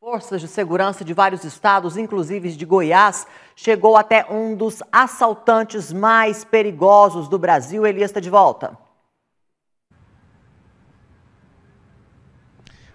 Forças de segurança de vários estados, inclusive de Goiás, chegou até um dos assaltantes mais perigosos do Brasil. Elias está de volta.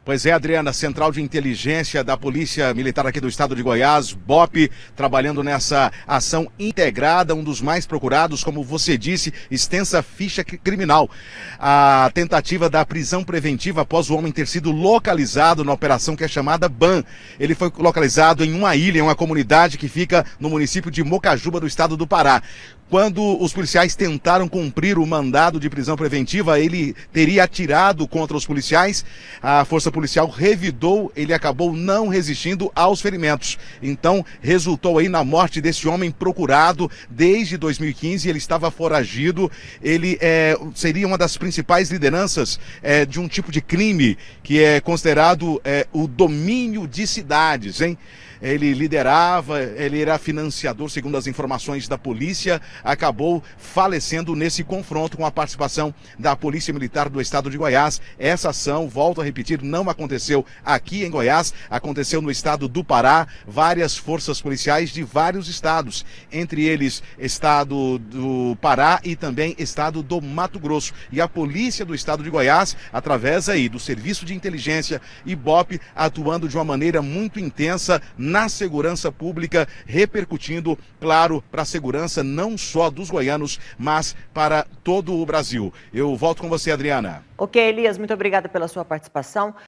Pois é, Adriana, Central de Inteligência da Polícia Militar aqui do Estado de Goiás, BOP, trabalhando nessa ação integrada, um dos mais procurados, como você disse, extensa ficha criminal. A tentativa da prisão preventiva após o homem ter sido localizado na operação que é chamada BAN. Ele foi localizado em uma ilha, em uma comunidade que fica no município de Mocajuba, do estado do Pará quando os policiais tentaram cumprir o mandado de prisão preventiva, ele teria atirado contra os policiais. A Força policial revidou, ele acabou não resistindo aos ferimentos. Então, resultou aí na morte desse homem procurado desde 2015. Ele estava foragido, ele é, seria uma das principais lideranças é, de um tipo de crime que é considerado é, o domínio de cidades, hein? ele liderava, ele era financiador, segundo as informações da polícia, acabou falecendo nesse confronto com a participação da Polícia Militar do Estado de Goiás. Essa ação, volto a repetir, não aconteceu aqui em Goiás, aconteceu no estado do Pará. Várias forças policiais de vários estados, entre eles estado do Pará e também estado do Mato Grosso. E a polícia do estado de Goiás, através aí do Serviço de Inteligência e BOP, atuando de uma maneira muito intensa na na segurança pública, repercutindo, claro, para a segurança não só dos goianos, mas para todo o Brasil. Eu volto com você, Adriana. Ok, Elias, muito obrigada pela sua participação.